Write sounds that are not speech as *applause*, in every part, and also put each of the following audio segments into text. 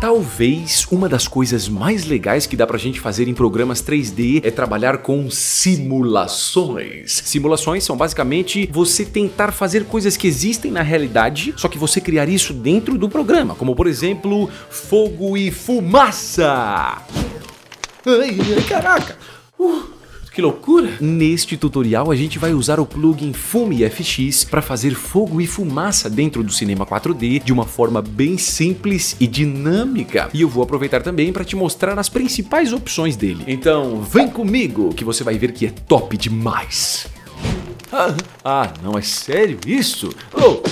Talvez uma das coisas mais legais que dá pra gente fazer em programas 3D é trabalhar com simulações. Simulações são basicamente você tentar fazer coisas que existem na realidade, só que você criar isso dentro do programa, como por exemplo, fogo e fumaça. Ai, caraca! Uh. Que loucura! Neste tutorial a gente vai usar o plugin Fume FX para fazer fogo e fumaça dentro do cinema 4D de uma forma bem simples e dinâmica. E eu vou aproveitar também para te mostrar as principais opções dele. Então vem comigo que você vai ver que é top demais. Ah, ah não é sério isso? Oh.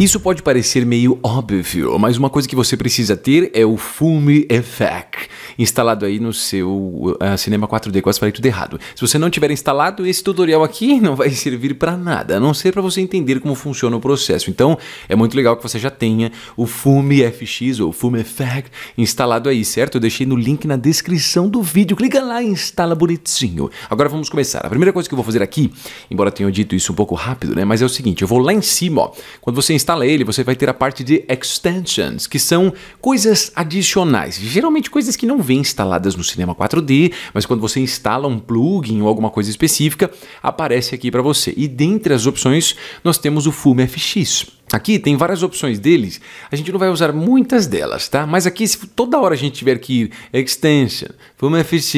Isso pode parecer meio óbvio, mas uma coisa que você precisa ter é o Fume Effect instalado aí no seu uh, cinema 4D, quase falei tudo errado. Se você não tiver instalado, esse tutorial aqui *laughs* não vai servir para nada, a não ser para você entender como funciona o processo. Então, é muito legal que você já tenha o Fume FX ou Fume Effect instalado aí, certo? Eu deixei no link na descrição do vídeo. Clica lá e instala bonitinho. Agora vamos começar. A primeira coisa que eu vou fazer aqui, embora tenha dito isso um pouco rápido, né, mas é o seguinte, eu vou lá em cima, ó. Quando você instala instala ele, você vai ter a parte de extensions, que são coisas adicionais, geralmente coisas que não vêm instaladas no cinema 4D, mas quando você instala um plugin ou alguma coisa específica, aparece aqui para você. E dentre as opções, nós temos o Fume FX. Aqui tem várias opções deles, a gente não vai usar muitas delas, tá? Mas aqui, se toda hora a gente tiver que ir Extension, Fume FX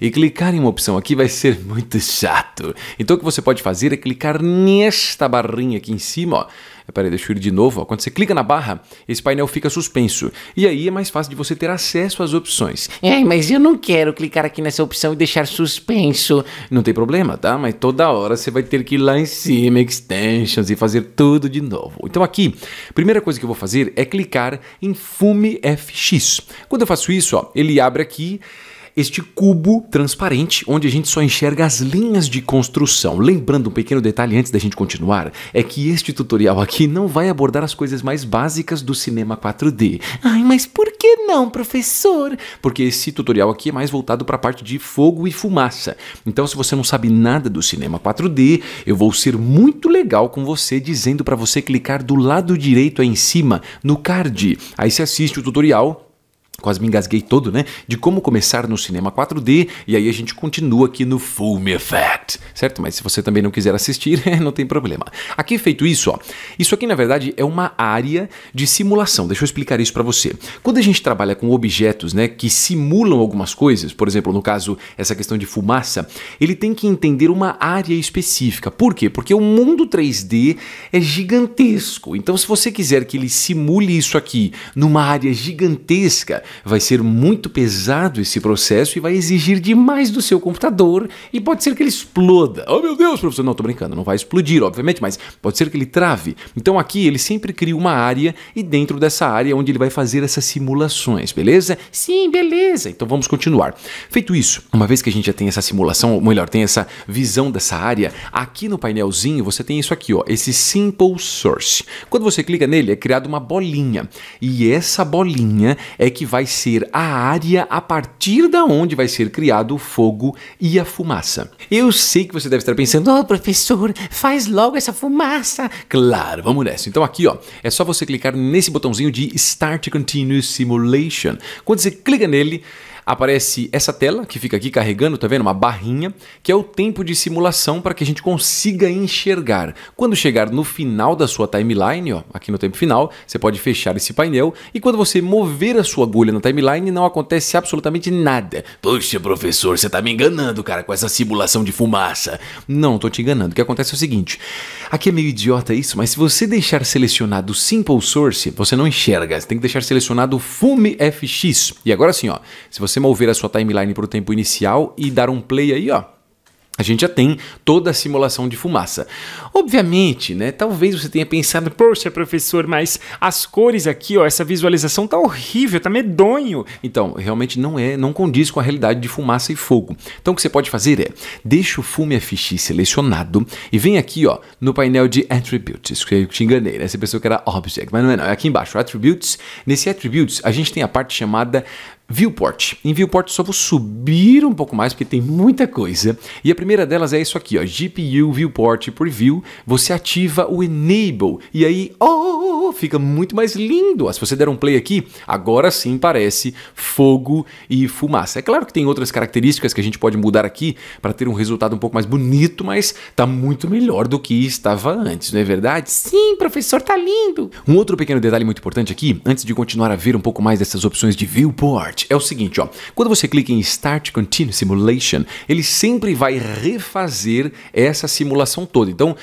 e clicar em uma opção aqui, vai ser muito chato. Então o que você pode fazer é clicar nesta barrinha aqui em cima, ó, é, peraí, deixa eu ir de novo. Ó. Quando você clica na barra, esse painel fica suspenso. E aí é mais fácil de você ter acesso às opções. É, mas eu não quero clicar aqui nessa opção e deixar suspenso. Não tem problema, tá? Mas toda hora você vai ter que ir lá em cima, extensions, e fazer tudo de novo. Então aqui, primeira coisa que eu vou fazer é clicar em Fume FX. Quando eu faço isso, ó, ele abre aqui este cubo transparente onde a gente só enxerga as linhas de construção. Lembrando um pequeno detalhe antes da gente continuar, é que este tutorial aqui não vai abordar as coisas mais básicas do cinema 4D. Ai, mas por que não, professor? Porque esse tutorial aqui é mais voltado para a parte de fogo e fumaça. Então, se você não sabe nada do cinema 4D, eu vou ser muito legal com você dizendo para você clicar do lado direito aí em cima no card. Aí você assiste o tutorial quase me engasguei todo, né? De como começar no cinema 4D e aí a gente continua aqui no Full Effect, certo? Mas se você também não quiser assistir, *laughs* não tem problema. Aqui feito isso, ó, isso aqui na verdade é uma área de simulação. Deixa eu explicar isso para você. Quando a gente trabalha com objetos, né, que simulam algumas coisas, por exemplo, no caso essa questão de fumaça, ele tem que entender uma área específica. Por quê? Porque o mundo 3D é gigantesco. Então, se você quiser que ele simule isso aqui numa área gigantesca, vai ser muito pesado esse processo e vai exigir demais do seu computador e pode ser que ele exploda. Oh meu Deus, professor, não, tô brincando, não vai explodir, obviamente, mas pode ser que ele trave. Então aqui ele sempre cria uma área e dentro dessa área é onde ele vai fazer essas simulações, beleza? Sim, beleza. Então vamos continuar. Feito isso, uma vez que a gente já tem essa simulação, ou melhor, tem essa visão dessa área, aqui no painelzinho você tem isso aqui, ó, esse Simple Source. Quando você clica nele, é criada uma bolinha. E essa bolinha é que vai vai ser a área a partir da onde vai ser criado o fogo e a fumaça. Eu sei que você deve estar pensando, oh, professor, faz logo essa fumaça. Claro, vamos nessa. Então aqui, ó, é só você clicar nesse botãozinho de Start Continuous Simulation. Quando você clica nele, aparece essa tela que fica aqui carregando, tá vendo? Uma barrinha, que é o tempo de simulação para que a gente consiga enxergar. Quando chegar no final da sua timeline, ó, aqui no tempo final, você pode fechar esse painel e quando você mover a sua agulha na timeline, não acontece absolutamente nada. Poxa, professor, você tá me enganando, cara, com essa simulação de fumaça. Não, tô te enganando. O que acontece é o seguinte: aqui é meio idiota isso, mas se você deixar selecionado Simple Source, você não enxerga. Você tem que deixar selecionado Fume FX. E agora sim, ó, se você você mover a sua timeline para o tempo inicial e dar um play aí, ó, a gente já tem toda a simulação de fumaça. Obviamente, né? Talvez você tenha pensado, poxa, professor, mas as cores aqui, ó, essa visualização tá horrível, tá medonho. Então, realmente não é, não condiz com a realidade de fumaça e fogo. Então, o que você pode fazer é, deixa o Fume FX selecionado e vem aqui, ó, no painel de Attributes, que eu te enganei, né? Você pensou que era Object, mas não é não, é aqui embaixo, Attributes. Nesse Attributes, a gente tem a parte chamada Viewport. Em Viewport só vou subir um pouco mais porque tem muita coisa. E a primeira delas é isso aqui, ó, GPU Viewport Preview. Você ativa o Enable e aí, oh, fica muito mais lindo. Se você der um play aqui, agora sim parece fogo e fumaça. É claro que tem outras características que a gente pode mudar aqui para ter um resultado um pouco mais bonito, mas tá muito melhor do que estava antes, não é verdade? Sim, professor, tá lindo. Um outro pequeno detalhe muito importante aqui, antes de continuar a ver um pouco mais dessas opções de Viewport, é o seguinte, ó. Quando você clica em Start Continue Simulation, ele sempre vai refazer essa simulação toda. Então,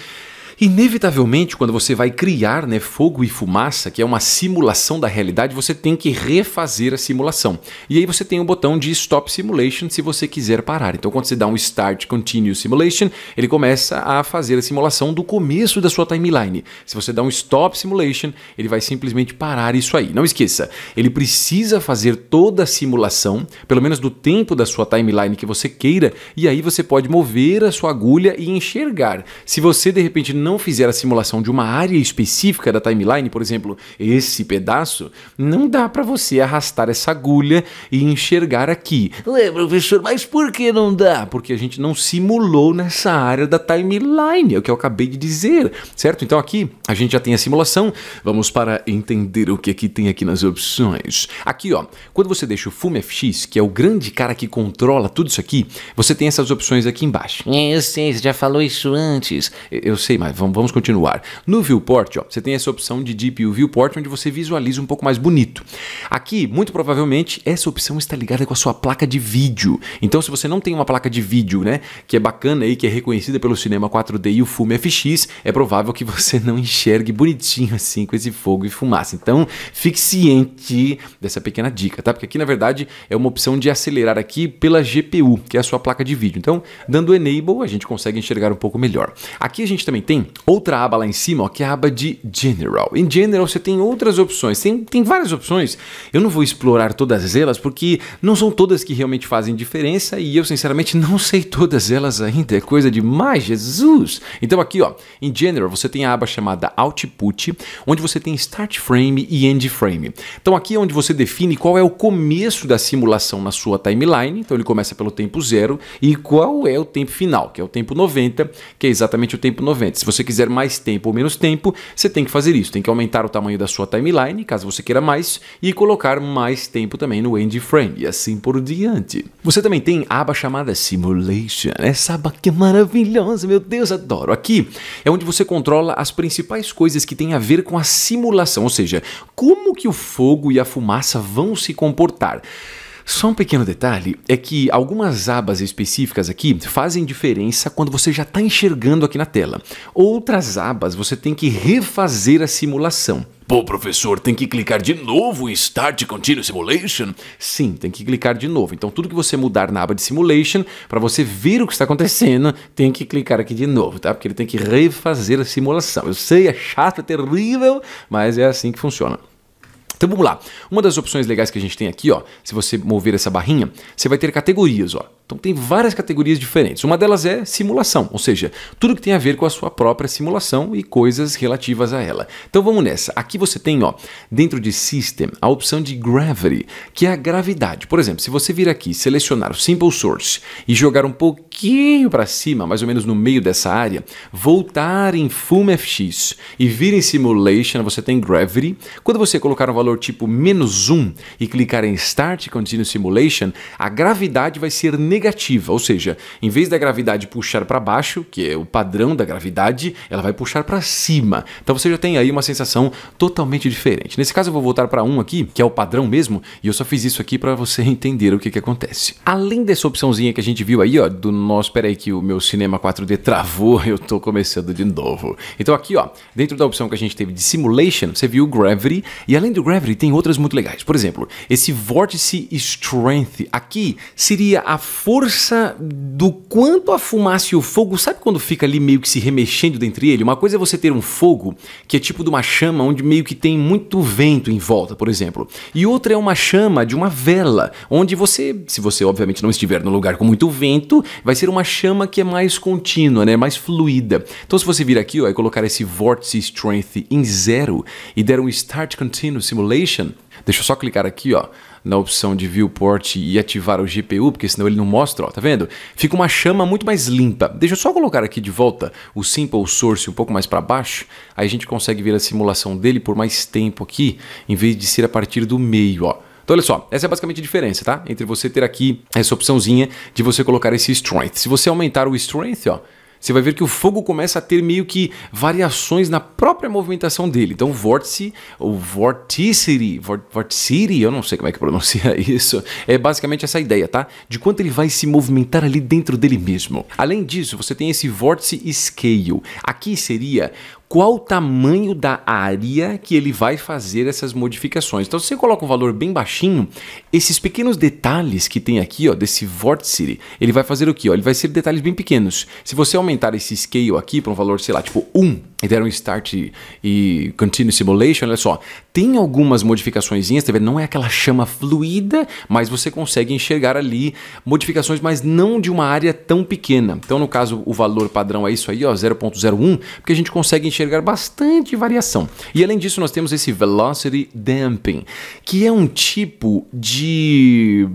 Inevitavelmente, quando você vai criar né, fogo e fumaça, que é uma simulação da realidade, você tem que refazer a simulação. E aí você tem o um botão de Stop Simulation se você quiser parar. Então, quando você dá um Start Continue Simulation, ele começa a fazer a simulação do começo da sua timeline. Se você dá um Stop Simulation, ele vai simplesmente parar isso aí. Não esqueça, ele precisa fazer toda a simulação, pelo menos do tempo da sua timeline que você queira, e aí você pode mover a sua agulha e enxergar. Se você de repente não não fizer a simulação de uma área específica da timeline, por exemplo, esse pedaço, não dá para você arrastar essa agulha e enxergar aqui. Ué, professor, mas por que não dá? Porque a gente não simulou nessa área da timeline, é o que eu acabei de dizer, certo? Então aqui a gente já tem a simulação, vamos para entender o que aqui é tem aqui nas opções. Aqui, ó, quando você deixa o FX, que é o grande cara que controla tudo isso aqui, você tem essas opções aqui embaixo. É, eu sei, você já falou isso antes. Eu sei, mas vamos, vamos continuar. No viewport, ó, você tem essa opção de Deep View Viewport, onde você visualiza um pouco mais bonito. Aqui, muito provavelmente, essa opção está ligada com a sua placa de vídeo. Então, se você não tem uma placa de vídeo, né, que é bacana aí, que é reconhecida pelo cinema 4D e o Fume FX, é provável que você não enxergue bonitinho assim com esse fogo e fumaça. Então, fique ciente dessa pequena dica, tá? Porque aqui, na verdade, é uma opção de acelerar aqui pela GPU, que é a sua placa de vídeo. Então, dando enable, a gente consegue enxergar um pouco melhor. Aqui a gente também tem outra aba lá em cima, ó, que é a aba de General. Em General você tem outras opções, tem, tem várias opções. Eu não vou explorar todas elas porque não são todas que realmente fazem diferença e eu sinceramente não sei todas elas ainda, é coisa demais, Jesus! Então aqui ó, em General você tem a aba chamada Output, onde você tem Start Frame e End Frame. Então aqui é onde você define qual é o começo da simulação na sua timeline, então ele começa pelo tempo zero e qual é o tempo final, que é o tempo 90, que é exatamente o tempo 90 você quiser mais tempo ou menos tempo, você tem que fazer isso. Tem que aumentar o tamanho da sua timeline, caso você queira mais, e colocar mais tempo também no end frame, e assim por diante. Você também tem a aba chamada Simulation. Essa aba que é maravilhosa, meu Deus, adoro. Aqui é onde você controla as principais coisas que têm a ver com a simulação, ou seja, como que o fogo e a fumaça vão se comportar. Só um pequeno detalhe é que algumas abas específicas aqui fazem diferença quando você já está enxergando aqui na tela. Outras abas você tem que refazer a simulação. Pô, professor, tem que clicar de novo em Start Continuous Simulation? Sim, tem que clicar de novo. Então, tudo que você mudar na aba de Simulation, para você ver o que está acontecendo, tem que clicar aqui de novo, tá? Porque ele tem que refazer a simulação. Eu sei, é chato, é terrível, mas é assim que funciona. Então vamos lá. Uma das opções legais que a gente tem aqui, ó, se você mover essa barrinha, você vai ter categorias, ó. Então tem várias categorias diferentes. Uma delas é simulação, ou seja, tudo que tem a ver com a sua própria simulação e coisas relativas a ela. Então vamos nessa. Aqui você tem, ó, dentro de System, a opção de Gravity, que é a gravidade. Por exemplo, se você vir aqui, selecionar o Simple Source e jogar um pouquinho para cima, mais ou menos no meio dessa área, voltar em FX e vir em Simulation, você tem Gravity. Quando você colocar um valor tipo menos 1 e clicar em Start Continue Simulation, a gravidade vai ser negativa negativa, ou seja, em vez da gravidade puxar para baixo, que é o padrão da gravidade, ela vai puxar para cima. Então você já tem aí uma sensação totalmente diferente. Nesse caso eu vou voltar para um aqui, que é o padrão mesmo, e eu só fiz isso aqui para você *laughs* entender o que, que acontece. Além dessa opçãozinha que a gente viu aí, ó, do nosso, peraí que o meu cinema 4D travou, *laughs* eu tô começando de novo. Então aqui, ó, dentro da opção que a gente teve de simulation, você viu o gravity, e além do gravity tem outras muito legais. Por exemplo, esse vórtice strength aqui seria a força do quanto a fumaça e o fogo, sabe quando fica ali meio que se remexendo dentre ele? Uma coisa é você ter um fogo que é tipo de uma chama onde meio que tem muito vento em volta, por exemplo. E outra é uma chama de uma vela, onde você, se você obviamente não estiver num lugar com muito vento, vai ser uma chama que é mais contínua, né? Mais fluida. Então se você vir aqui ó, e colocar esse Vortice Strength em zero e der um Start Continuous Simulation, deixa eu só clicar aqui, ó na opção de viewport e ativar o GPU, porque senão ele não mostra, ó, tá vendo? Fica uma chama muito mais limpa. Deixa eu só colocar aqui de volta o Simple Source um pouco mais para baixo, aí a gente consegue ver a simulação dele por mais tempo aqui, em vez de ser a partir do meio, ó. Então, olha só, essa é basicamente a diferença, tá? Entre você ter aqui essa opçãozinha de você colocar esse Strength. Se você aumentar o Strength, ó, você vai ver que o fogo começa a ter meio que variações na própria movimentação dele. Então, vórtice, ou vorticity, vorticity, eu não sei como é que pronuncia *laughs* isso, é basicamente essa ideia, tá? De quanto ele vai se movimentar ali dentro dele mesmo. Além disso, você tem esse vórtice scale. Aqui seria qual o tamanho da área que ele vai fazer essas modificações. Então, se você coloca um valor bem baixinho, esses pequenos detalhes que tem aqui, ó, desse vórtice, ele vai fazer o quê? Ó? Ele vai ser detalhes bem pequenos. Se você aumentar esse scale aqui para um valor, sei lá, tipo 1, e deram Start e, e Continue Simulation, olha só, tem algumas modificações, tá vendo? não é aquela chama fluida, mas você consegue enxergar ali modificações, mas não de uma área tão pequena. Então, no caso, o valor padrão é isso aí, 0.01, porque a gente consegue enxergar bastante variação. E além disso, nós temos esse Velocity Damping, que é um tipo de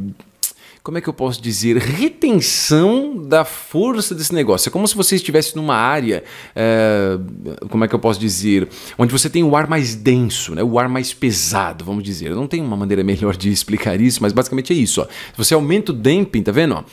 como é que eu posso dizer, retenção da força desse negócio. É como se você estivesse numa área, é, como é que eu posso dizer, onde você tem o ar mais denso, né? o ar mais pesado, vamos dizer. Eu não tenho uma maneira melhor de *laughs* explicar isso, mas basicamente é isso. Ó. você aumenta o damping, tá vendo? Ó,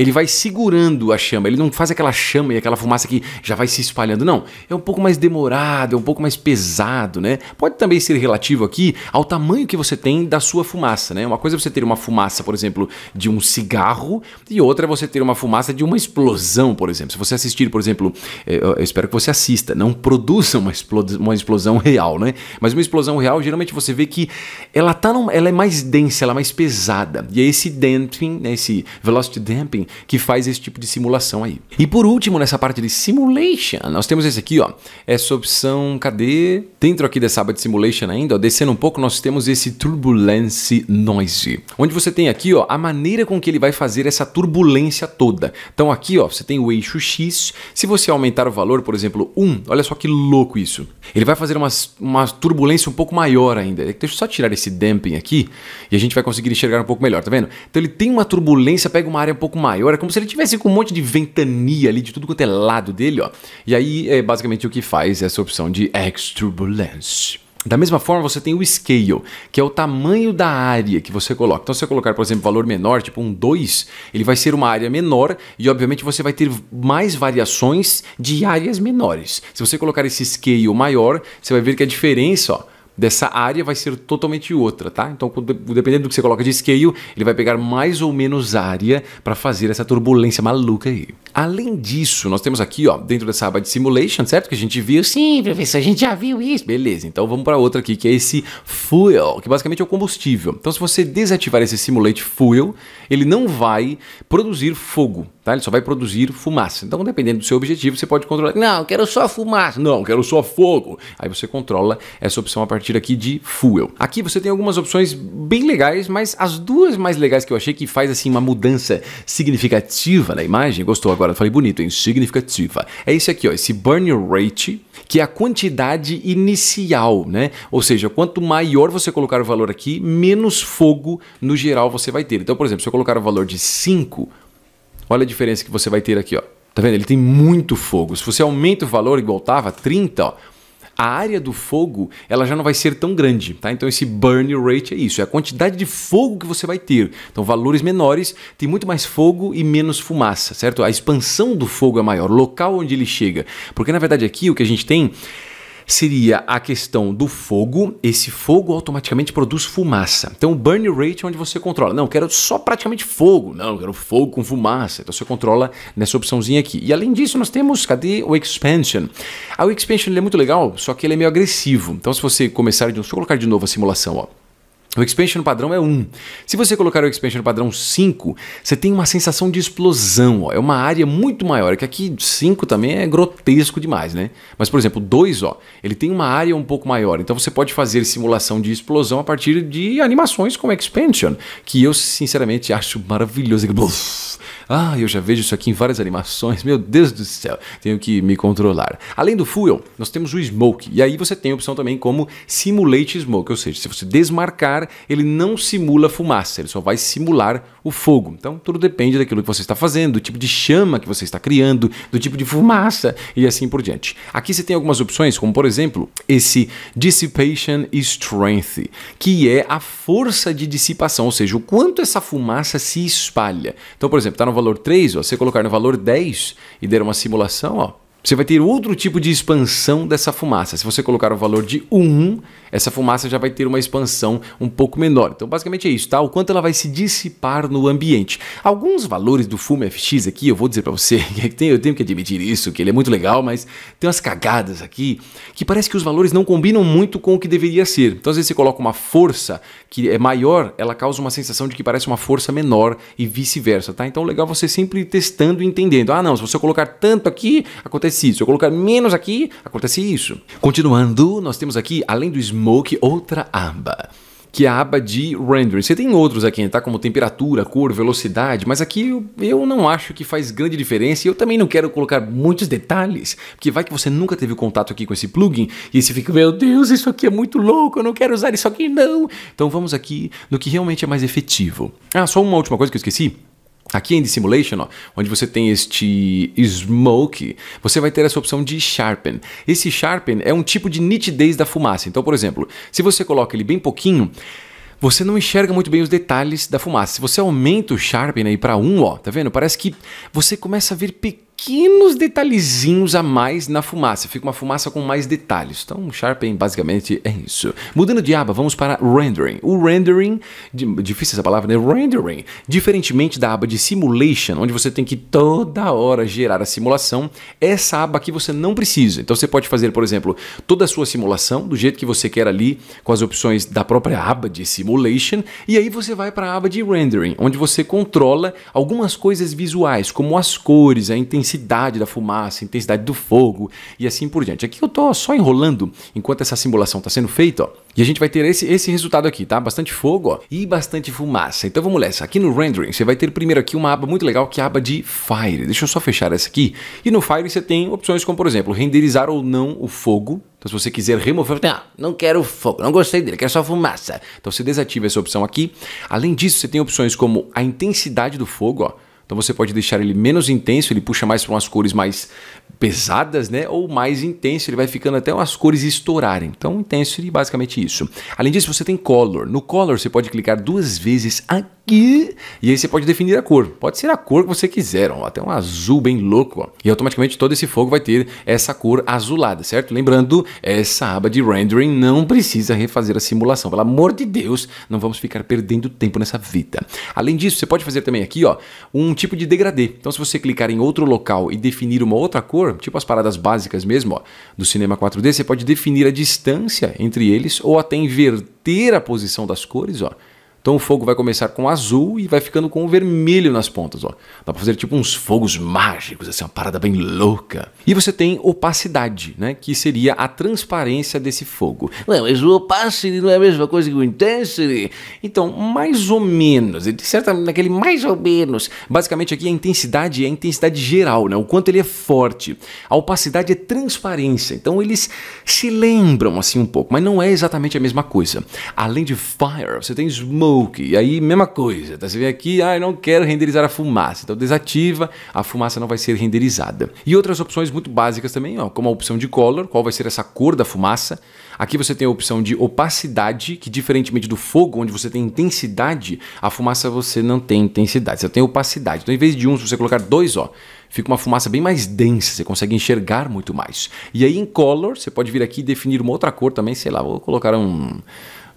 ele vai segurando a chama, ele não faz aquela chama e aquela fumaça que já vai se espalhando, não. É um pouco mais demorado, é um pouco mais pesado, né? Pode também ser relativo aqui ao tamanho que você tem da sua fumaça, né? Uma coisa é você ter uma fumaça, por exemplo, de um cigarro e outra é você ter uma fumaça de uma explosão, por exemplo. Se você assistir, por exemplo, é, eu espero que você assista, não produza uma, uma explosão real, né? Mas uma explosão real, geralmente você vê que ela, tá num, ela é mais densa, ela é mais pesada. E é esse damping, né, esse velocity damping, que faz esse tipo de simulação aí. E por último, nessa parte de simulation, nós temos esse aqui, ó. Essa opção, cadê? Dentro aqui dessa aba de simulation ainda, ó, descendo um pouco, nós temos esse turbulence noise, onde você tem aqui, ó, a maneira com que ele vai fazer essa turbulência toda. Então aqui, ó, você tem o eixo X. Se você aumentar o valor, por exemplo, 1, olha só que louco isso. Ele vai fazer uma, uma turbulência um pouco maior ainda. Deixa eu só tirar esse damping aqui e a gente vai conseguir enxergar um pouco melhor, tá vendo? Então ele tem uma turbulência, pega uma área um pouco maior maior, é como se ele tivesse com um monte de ventania ali de tudo quanto é lado dele, ó. E aí, é basicamente o que faz essa opção de extra turbulence Da mesma forma, você tem o scale, que é o tamanho da área que você coloca. Então, se você colocar, por exemplo, valor menor, tipo um 2, ele vai ser uma área menor e, obviamente, você vai ter mais variações de áreas menores. Se você colocar esse scale maior, você vai ver que a diferença ó, dessa área vai ser totalmente outra, tá? Então, dependendo do que você coloca de scale, ele vai pegar mais ou menos área para fazer essa turbulência maluca aí. Além disso, nós temos aqui, ó, dentro dessa aba de simulation, certo? Que a gente viu. Sim, professor, a gente já viu isso. Beleza, então vamos para outra aqui, que é esse fuel, que basicamente é o combustível. Então, se você desativar esse simulate fuel, ele não vai produzir fogo, tá? Ele só vai produzir fumaça. Então, dependendo do seu objetivo, você pode controlar. Não, quero só fumaça. Não, quero só fogo. Aí você controla essa opção a partir partir aqui de Fuel. Aqui você tem algumas opções bem legais, mas as duas mais legais que eu achei que faz assim uma mudança significativa na imagem, gostou agora, falei bonito, hein? Significativa. É esse aqui, ó, esse burn rate, que é a quantidade inicial, né? Ou seja, quanto maior você colocar o valor aqui, menos fogo no geral você vai ter. Então, por exemplo, se eu colocar o valor de 5, olha a diferença que você vai ter aqui, ó. Tá vendo? Ele tem muito fogo. Se você aumenta o valor igual estava, 30, ó, a área do fogo ela já não vai ser tão grande, tá? Então esse burn rate é isso, é a quantidade de fogo que você vai ter. Então valores menores tem muito mais fogo e menos fumaça, certo? A expansão do fogo é maior, o local onde ele chega, porque na verdade aqui o que a gente tem seria a questão do fogo. Esse fogo automaticamente produz fumaça. Então, o burn rate é onde você controla. Não, quero só praticamente fogo. Não, quero fogo com fumaça. Então, você controla nessa opçãozinha aqui. E além disso, nós temos, cadê o expansion? Ah, o expansion é muito legal, só que ele é meio agressivo. Então, se você começar de novo, deixa eu colocar de novo a simulação, ó. O expansion padrão é 1. Se você colocar o expansion padrão 5, você tem uma sensação de explosão. Ó. É uma área muito maior, que aqui 5 também é grotesco demais, né? Mas, por exemplo, 2, ó, ele tem uma área um pouco maior. Então você pode fazer simulação de explosão a partir de animações como expansion, que eu sinceramente acho maravilhoso. Ah, eu já vejo isso aqui em várias animações. Meu Deus do céu, tenho que me controlar. Além do Fuel, nós temos o Smoke. E aí você tem a opção também como Simulate Smoke, ou seja, se você desmarcar, ele não simula fumaça, ele só vai simular o fogo. Então tudo depende daquilo que você está fazendo, do tipo de chama que você está criando, do tipo de fumaça e assim por diante. Aqui você tem algumas opções, como por exemplo, esse Dissipation Strength, que é a força de dissipação, ou seja, o quanto essa fumaça se espalha. Então, por exemplo, está no valor 3, ó, se você colocar no valor 10 e der uma simulação, ó, você vai ter outro tipo de expansão dessa fumaça. Se você colocar o valor de 1, essa fumaça já vai ter uma expansão um pouco menor. Então, basicamente é isso, tá? O quanto ela vai se dissipar no ambiente. Alguns valores do Fume FX aqui, eu vou dizer para você, *laughs* eu tenho que admitir isso, que ele é muito legal, mas tem umas cagadas aqui que parece que os valores não combinam muito com o que deveria ser. Então, às vezes você coloca uma força que é maior, ela causa uma sensação de que parece uma força menor e vice-versa, tá? Então, legal você sempre testando e entendendo. Ah, não, se você colocar tanto aqui, acontece acontece isso. Eu colocar menos aqui, acontece isso. Continuando, nós temos aqui, além do smoke, outra aba que é a aba de rendering. Você tem outros aqui, tá? Como temperatura, cor, velocidade, mas aqui eu, eu, não acho que faz grande diferença e eu também não quero colocar muitos detalhes, porque vai que você nunca teve contato aqui com esse plugin e você fica, meu Deus, isso aqui é muito louco, eu não quero usar isso aqui não. Então vamos aqui no que realmente é mais efetivo. Ah, só uma última coisa que eu esqueci. Aqui em The Simulation, ó, onde você tem este smoke, você vai ter essa opção de sharpen. Esse sharpen é um tipo de nitidez da fumaça. Então, por exemplo, se você coloca ele bem pouquinho, você não enxerga muito bem os detalhes da fumaça. Se você aumenta o sharpen aí para 1, ó, tá vendo? Parece que você começa a ver pequenos pequenos detalhezinhos a mais na fumaça. Fica uma fumaça com mais detalhes. Então, Sharpen basicamente é isso. Mudando de aba, vamos para rendering. O rendering, difícil essa palavra, né? Rendering. Diferentemente da aba de simulation, onde você tem que toda hora gerar a simulação, é essa aba aqui você não precisa. Então, você pode fazer, por exemplo, toda a sua simulação do jeito que você quer ali, com as opções da própria aba de simulation, e aí você vai para a aba de rendering, onde você controla algumas coisas visuais, como as cores, a intensidade intensidade da fumaça, intensidade do fogo e assim por diante. Aqui eu estou só enrolando enquanto essa simulação está sendo feita, ó, e a gente vai ter esse, esse resultado aqui, tá? Bastante fogo ó, e bastante fumaça. Então vamos nessa. Aqui no Rendering você vai ter primeiro aqui uma aba muito legal que é a aba de Fire. Deixa eu só fechar essa aqui. E no Fire você tem opções como, por exemplo, renderizar ou não o fogo. Então se você quiser remover, assim, ah, não quero fogo, não gostei dele, quero só fumaça. Então você desativa essa opção aqui. Além disso, você tem opções como a intensidade do fogo, ó então você pode deixar ele menos intenso, ele puxa mais para umas cores mais pesadas, né? Ou mais intenso, ele vai ficando até umas cores estourarem. Então intenso é basicamente isso. Além disso, você tem color. No color você pode clicar duas vezes aqui e aí você pode definir a cor. Pode ser a cor que você quiser, ó, até um azul bem louco. Ó. E automaticamente todo esse fogo vai ter essa cor azulada, certo? Lembrando, essa aba de rendering não precisa refazer a simulação. Pelo amor de Deus, não vamos ficar perdendo tempo nessa vida. Além disso, você pode fazer também aqui, ó, um tipo de degradê. Então, se você clicar em outro local e definir uma outra cor, tipo as paradas básicas mesmo ó, do cinema 4D, você pode definir a distância entre eles ou até inverter a posição das cores. Ó. Então o fogo vai começar com azul e vai ficando com vermelho nas pontas. Ó. Dá para fazer tipo uns fogos mágicos, assim, uma parada bem louca. E você tem opacidade, né? que seria a transparência desse fogo. Não, mas o opacity não é a mesma coisa que o intensity? Então, mais ou menos, certa, naquele mais ou menos. Basicamente aqui a intensidade é a intensidade geral, né? o quanto ele é forte. A opacidade é transparência, então eles se lembram assim um pouco, mas não é exatamente a mesma coisa. Além de fire, você tem smoke, smoke. E aí, mesma coisa. Tá? Você vem aqui, ah, eu não quero renderizar a fumaça. Então desativa, a fumaça não vai ser renderizada. E outras opções muito básicas também, ó, como a opção de color, qual vai ser essa cor da fumaça. Aqui você tem a opção de opacidade, que diferentemente do fogo, onde você tem intensidade, a fumaça você não tem intensidade, você tem opacidade. Então, em vez de um, se você colocar dois, ó, fica uma fumaça bem mais densa, você consegue enxergar muito mais. E aí em color, você pode vir aqui e definir uma outra cor também, sei lá, vou colocar um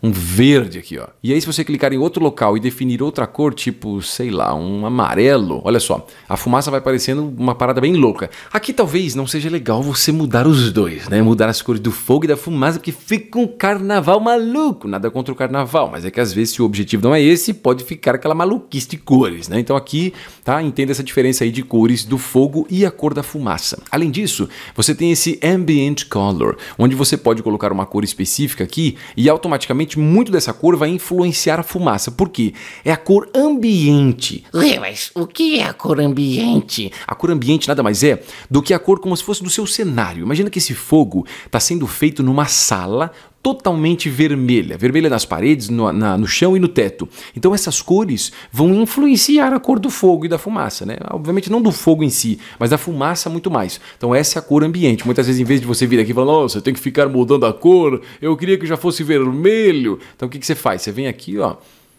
um verde aqui, ó. E aí se você clicar em outro local e definir outra cor, tipo, sei lá, um amarelo, olha só, a fumaça vai parecendo uma parada bem louca. Aqui talvez não seja legal você mudar os dois, né? Mudar as cores do fogo e da fumaça, porque fica um carnaval maluco. Nada contra o carnaval, mas é que às vezes se o objetivo não é esse, pode ficar aquela maluquice de cores, né? Então aqui, tá? Entenda essa diferença aí de cores do fogo e a cor da fumaça. Além disso, você tem esse ambient color, onde você pode colocar uma cor específica aqui e automaticamente muito dessa cor vai influenciar a fumaça, porque é a cor ambiente. Ué, mas o que é a cor ambiente? A cor ambiente nada mais é do que a cor como se fosse do seu cenário. Imagina que esse fogo está sendo feito numa sala, totalmente vermelha, vermelha nas paredes, no, na, no chão e no teto. Então essas cores vão influenciar a cor do fogo e da fumaça, né? Obviamente não do fogo em si, mas da fumaça muito mais. Então essa é a cor ambiente. Muitas vezes em vez de você vir aqui e falar, nossa, eu tenho que ficar mudando a cor, eu queria que já fosse vermelho. Então o que, que você faz? Você vem aqui, ó,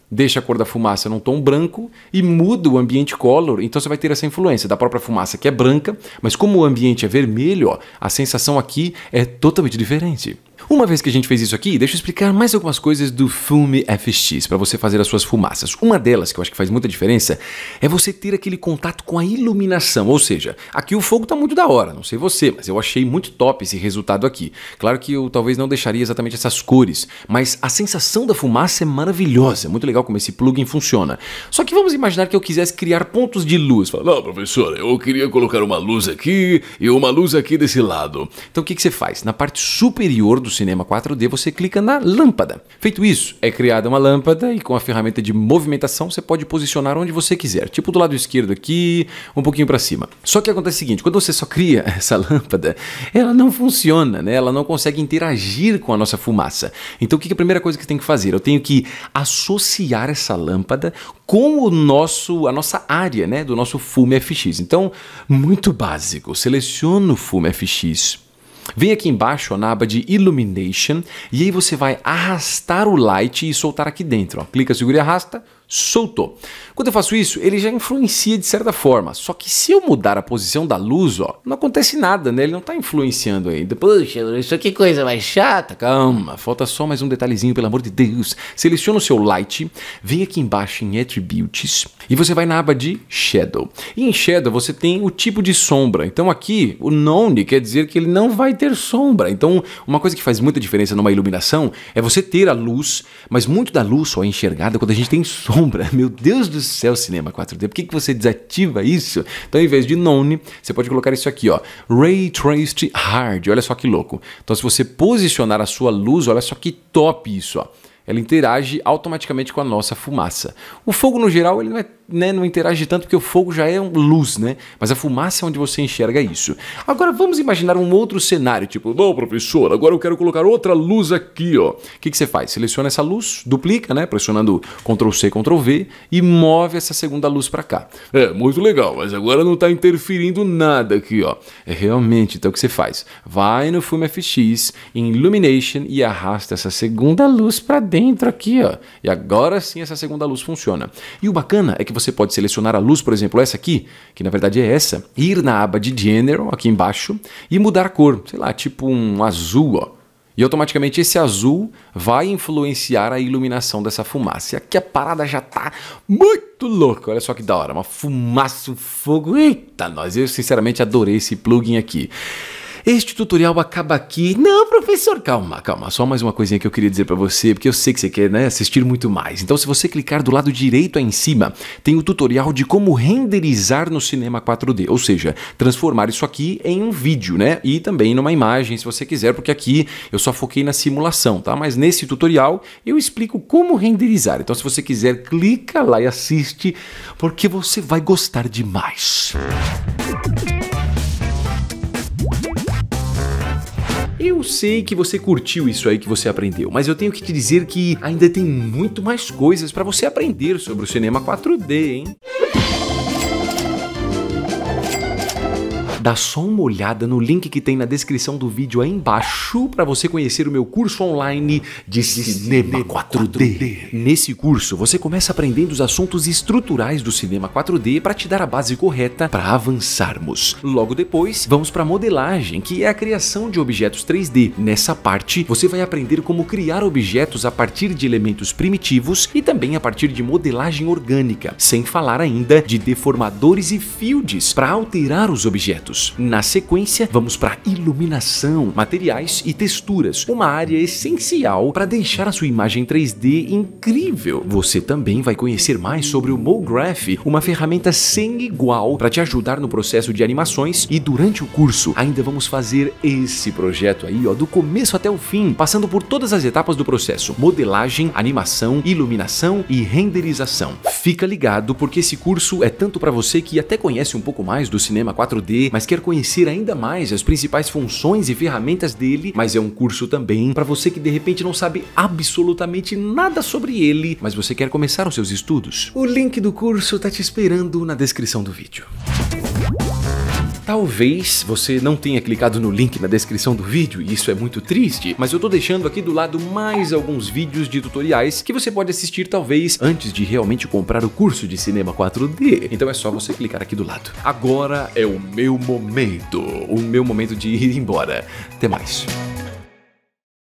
deixa a cor da fumaça num tom branco e muda o ambiente color, então você vai ter essa influência da própria fumaça que é branca, mas como o ambiente é vermelho, ó, a sensação aqui é totalmente diferente. Uma vez que a gente fez isso aqui, deixa eu explicar mais algumas coisas do Fume FX para você fazer as suas fumaças. Uma delas, que eu acho que faz muita diferença, é você ter aquele contato com a iluminação, ou seja, aqui o fogo está muito da hora, não sei você, mas eu achei muito top esse resultado aqui. Claro que eu talvez não deixaria exatamente essas cores, mas a sensação da fumaça é maravilhosa, é muito legal como esse plugin funciona. Só que vamos imaginar que eu quisesse criar pontos de luz. Fala, não, professor, eu queria colocar uma luz aqui e uma luz aqui desse lado. Então o que, que você faz? Na parte superior do cinema 4D, você clica na lâmpada. Feito isso, é criada uma lâmpada e com a ferramenta de movimentação você pode posicionar onde você quiser, tipo do lado esquerdo aqui, um pouquinho para cima. Só que acontece o seguinte, quando você só cria *laughs* essa lâmpada, ela não funciona, né? Ela não consegue interagir com a nossa fumaça. Então o que é a primeira coisa que tem que fazer? Eu tenho que associar essa lâmpada com o nosso, a nossa área, né, do nosso Fume FX. Então, muito básico, seleciono o Fume FX Vem aqui embaixo ó, na aba de Illumination e aí você vai arrastar o light e soltar aqui dentro. Ó. Clica, segura e arrasta soltou. Quando eu faço isso, ele já influencia de certa forma. Só que se eu mudar a posição da luz, ó, não acontece nada, né? Ele não está influenciando ainda. Puxa, isso que é coisa mais chata. Calma, falta só mais um detalhezinho, pelo amor de Deus. Seleciona o seu light, vem aqui embaixo em Attributes e você vai na aba de Shadow. E em Shadow você tem o tipo de sombra. Então aqui o None quer dizer que ele não vai ter sombra. Então uma coisa que faz muita diferença numa iluminação é você ter a luz, mas muito da luz só é enxergada quando a gente tem sombra sombra. *laughs* Meu Deus do céu, cinema 4D, por que, que você desativa isso? Então, ao invés de None, você pode colocar isso aqui, ó, Ray Traced Hard. Olha só que louco. Então, se você posicionar a sua luz, olha só que top isso, ó ela interage automaticamente com a nossa fumaça. O fogo, no geral, ele não é né, não interage tanto porque o fogo já é luz, né? Mas a fumaça é onde você enxerga isso. Agora vamos imaginar um outro cenário, tipo, não, professor, agora eu quero colocar outra luz aqui, ó. O que, que você faz? Seleciona essa luz, duplica, né? Pressionando Ctrl C, Ctrl V e move essa segunda luz para cá. É, muito legal, mas agora não está interferindo nada aqui, ó. É realmente, então o que você faz? Vai no Fume FX, em Illumination e arrasta essa segunda luz para dentro aqui, ó. E agora sim essa segunda luz funciona. E o bacana é que você pode selecionar a luz, por exemplo, essa aqui, que na verdade é essa, ir na aba de General, aqui embaixo, e mudar a cor, sei lá, tipo um azul, ó. E automaticamente esse azul vai influenciar a iluminação dessa fumaça. E aqui a parada já tá muito louca. Olha só que da hora. Uma fumaça, um fogo. Eita, nós. Eu sinceramente adorei esse plugin aqui. Este tutorial acaba aqui. Não, professor, calma, calma. Só mais uma coisinha que eu queria dizer para você, porque eu sei que você quer né, assistir muito mais. Então, se você clicar do lado direito aí em cima, tem o tutorial de como renderizar no cinema 4D, ou seja, transformar isso aqui em um vídeo, né? E também numa imagem, se você quiser, porque aqui eu só foquei na simulação, tá? Mas nesse tutorial eu explico como renderizar. Então, se você quiser, clica lá e assiste, porque você vai gostar demais. Música sei que você curtiu isso aí que você aprendeu, mas eu tenho que te dizer que ainda tem muito mais coisas para você aprender sobre o cinema 4D, hein? dá só uma olhada no link que tem na descrição do vídeo aí embaixo para você conhecer o meu curso online de cinema 4D. Nesse curso, você começa aprendendo os assuntos estruturais do cinema 4D para te dar a base correta para avançarmos. Logo depois, vamos para modelagem, que é a criação de objetos 3D. Nessa parte, você vai aprender como criar objetos a partir de elementos primitivos e também a partir de modelagem orgânica, sem falar ainda de deformadores e fields para alterar os objetos. Na sequência, vamos para iluminação, materiais e texturas, uma área essencial para deixar a sua imagem 3D incrível. Você também vai conhecer mais sobre o MoGraph, uma ferramenta sem igual para te ajudar no processo de animações e durante o curso ainda vamos fazer esse projeto aí, ó, do começo até o fim, passando por todas as etapas do processo: modelagem, animação, iluminação e renderização. Fica ligado porque esse curso é tanto para você que até conhece um pouco mais do cinema 4D, mas mas quer conhecer ainda mais as principais funções e ferramentas dele, mas é um curso também para você que de repente não sabe absolutamente nada sobre ele, mas você quer começar os seus estudos. O link do curso tá te esperando na descrição do vídeo. Talvez você não tenha clicado no link na descrição do vídeo e isso é muito triste, mas eu tô deixando aqui do lado mais alguns vídeos de tutoriais que você pode assistir talvez antes de realmente comprar o curso de cinema 4D. Então é só você clicar aqui do lado. Agora é o meu momento, o meu momento de ir embora. Até mais.